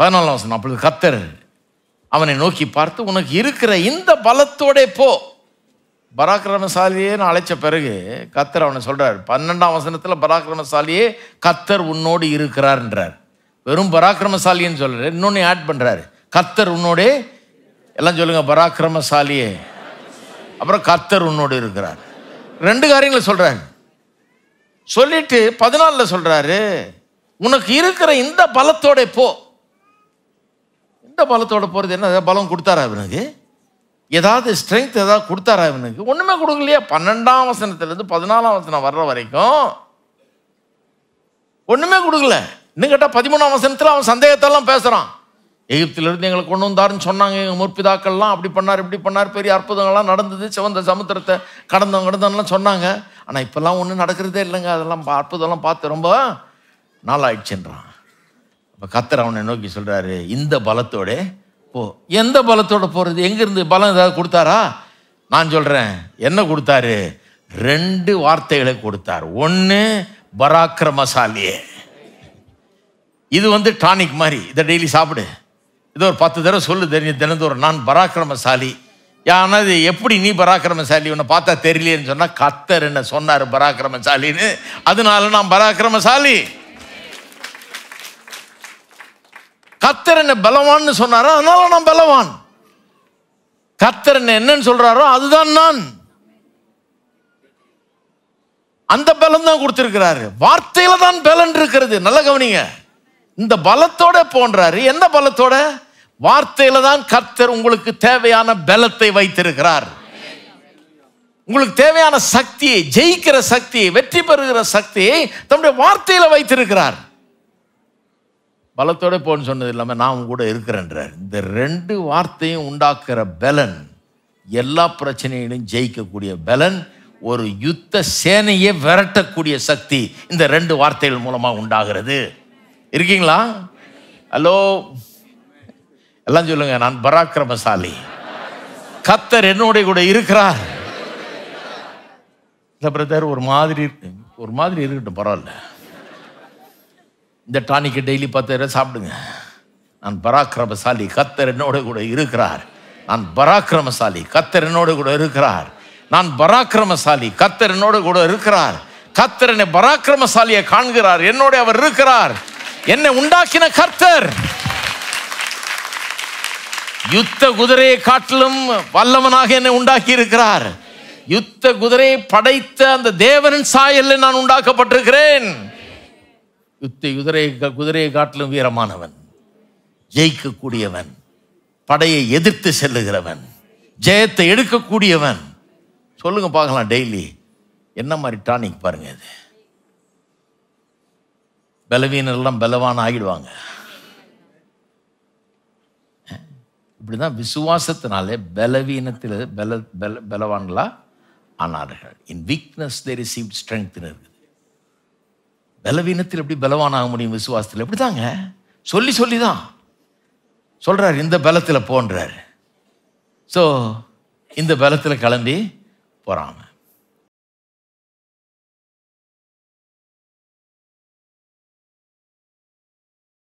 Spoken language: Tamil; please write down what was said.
பதினாலாம் வசனம் அப்பொழுது கத்தர் அவனை நோக்கி பார்த்து உனக்கு இருக்கிற இந்த பலத்தோடே போ பராக்கிரமசாலியே நான் அழைச்ச பிறகு கத்தர் அவனை சொல்கிறார் பன்னெண்டாம் வசனத்தில் பராக்கிரமசாலியே கத்தர் உன்னோடு இருக்கிறார்ன்றார் வெறும் பராக்கிரமசாலின்னு சொல்கிறார் இன்னொன்று ஆட் பண்ணுறாரு கத்தர் உன்னோடே எல்லாம் சொல்லுங்கள் பராக்கிரமசாலியே அப்புறம் கத்தர் உன்னோடு இருக்கிறார் ரெண்டு காரியங்களை சொல்கிறாரு சொல்லிட்டு பதினாலில் சொல்கிறாரு உனக்கு இருக்கிற இந்த பலத்தோட போ இந்த பலத்தோட போகிறது என்ன ஏதாவது பலம் கொடுத்தாரா இவனுக்கு ஏதாவது ஸ்ட்ரென்த் ஏதாவது கொடுத்தாரா இவனுக்கு ஒன்றுமே கொடுக்கலையா பன்னெண்டாம் வசனத்துலேருந்து பதினாலாம் வசனம் வர்ற வரைக்கும் ஒன்றுமே கொடுக்கல இன்னும் கேட்டால் பதிமூணாம் வசனத்தில் அவன் சந்தேகத்தெல்லாம் பேசுகிறான் எகிப்திலிருந்து எங்களை கொண்டு வந்தாருன்னு சொன்னாங்க எங்கள் முற்பிதாக்கள்லாம் அப்படி பண்ணார் இப்படி பண்ணார் பெரிய அற்புதங்கள்லாம் நடந்தது சிவந்த சமுத்திரத்தை கடந்தவங்க கடந்தவங்கலாம் சொன்னாங்க ஆனால் இப்போல்லாம் ஒன்றும் நடக்கிறதே இல்லைங்க அதெல்லாம் அற்புதம்லாம் பார்த்து ரொம்ப நாளாகிடுச்சுன்றான் இப்போ கத்தர் அவனை நோக்கி சொல்கிறாரு இந்த பலத்தோட போ எந்த பலத்தோட போகிறது எங்கேருந்து பலம் ஏதாவது கொடுத்தாரா நான் சொல்கிறேன் என்ன கொடுத்தாரு ரெண்டு வார்த்தைகளை கொடுத்தார் ஒன்று பராக்கிரமசாலியே இது வந்து டானிக் மாதிரி இதை டெய்லி சாப்பிடு இது ஒரு பத்து தடவை சொல்லு தெரியும் தினந்தோறும் நான் பராக்கிரமசாலி ஆனால் இது எப்படி நீ பராக்கிரமசாலி உன்னை பார்த்தா தெரியலேன்னு சொன்னால் கத்தர் என்ன சொன்னார் பராக்கிரமசாலின்னு அதனால நான் பராக்கிரமசாலி கத்தர் என்ன பலவான்னு சொன்னாரோ அதனால நான் பலவான் கத்தர் என்ன என்னன்னு சொல்றாரோ அதுதான் நான் அந்த பலம் தான் கொடுத்திருக்கிறாரு வார்த்தையில தான் பலன் இருக்கிறது நல்ல கவனிங்க இந்த பலத்தோட போன்றாரு எந்த பலத்தோட வார்த்தையில தான் கர்த்தர் உங்களுக்கு தேவையான பலத்தை வைத்திருக்கிறார் உங்களுக்கு தேவையான சக்தியை ஜெயிக்கிற சக்தியை வெற்றி பெறுகிற சக்தியை தம்முடைய வார்த்தையில வைத்திருக்கிறார் பலத்தோட போன்னு சொன்னது இல்லாமல் நான் கூட இருக்கிறேன்றார் இந்த ரெண்டு வார்த்தையும் உண்டாக்குற பலன் எல்லா பிரச்சனைகளையும் ஜெயிக்கக்கூடிய பலன் ஒரு யுத்த சேனையை விரட்டக்கூடிய சக்தி இந்த ரெண்டு வார்த்தைகள் மூலமாக உண்டாகிறது இருக்கீங்களா ஹலோ எல்லாம் சொல்லுங்க நான் பராக்கிரமசாலி கத்தர் என்னோட கூட இருக்கிறார் இல்லை பிரதர் ஒரு மாதிரி ஒரு மாதிரி இருக்கட்டும் பரவாயில்ல இந்த டானிக்கு டெய்லி பத்து சாப்பிடுங்க நான் பராக்கிரமசாலி கத்தர் என்னோட கூட இருக்கிறார் நான் பராக்கிரமசாலி கத்தர் என்னோட கூட இருக்கிறார் நான் பராக்கிரமசாலி கத்தர் என்னோட கூட இருக்கிறார் கத்தர் என்னை பராக்கிரமசாலியை காண்கிறார் என்னோட அவர் இருக்கிறார் என்னை உண்டாக்கின கர்த்தர் யுத்த குதிரையை காட்டிலும் வல்லவனாக என்னை உண்டாக்கி இருக்கிறார் யுத்த குதிரையை படைத்த அந்த தேவனின் சாயலில் நான் உண்டாக்கப்பட்டிருக்கிறேன் யுத்த குதிரை குதிரையை காட்டிலும் வீரமானவன் ஜெயிக்கக்கூடியவன் படையை எதிர்த்து செல்லுகிறவன் ஜெயத்தை எடுக்கக்கூடியவன் சொல்லுங்க பார்க்கலாம் டெய்லி என்ன மாதிரி டானிக் பாருங்க இது பலவீனர்லாம் பலவான ஆகிடுவாங்க இப்படிதான் விசுவாசத்தினாலே பலவீனத்தில் பல பல பலவான்களா ஆனார்கள் in weakness they receive strength இருக்குது பலவீனத்தில் எப்படி பலவானாக முடியும் விசுவாசத்தில் எப்படி தாங்க சொல்லி சொல்லி தான் சொல்கிறார் இந்த பலத்தில் போன்றார் ஸோ இந்த பலத்தில் கிளம்பி போகிறாங்க